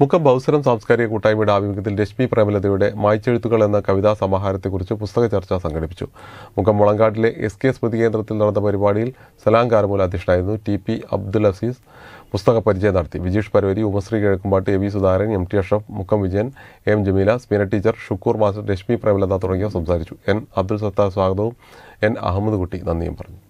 മുക്കം ബൗസരം സാംസ്കാരിക കൂട്ടായ്മയുടെ ആഭിമുഖ്യത്തിൽ രശ്മി പ്രേമലതയുടെ മായ്ച്ചെഴുത്തുകൾ എന്ന കവിതാ സമാഹാരത്തെക്കുറിച്ച് പുസ്തക ചർച്ച സംഘടിപ്പിച്ചു മുക്കം മുളങ്കാട്ടിലെ എസ് കെ സ്മൃതി കേന്ദ്രത്തിൽ നടന്ന പരിപാടിയിൽ സലാം കാരമൂല അധ്യക്ഷനായിരുന്നു ടി പി അബ്ദുൽ അസീസ് പുസ്തക പരിചയം നടത്തി Vijeesh Paravari Umasree Kizhakkumpattu A V Sudhakaran M T Ashraf Mukkam Vijayan M Jameela സ്പിനർ ടീച്ചർ ഷുക്കൂർ മാസ്റ്റർ രശ്മി പ്രേമലത തുടങ്ങിയവർ സംസാരിച്ചു എൻ അബ്ദുൽ സത്താർ സ്വാഗതവും എൻ അഹമ്മദ് കുട്ടി നന്ദിയും പറഞ്ഞു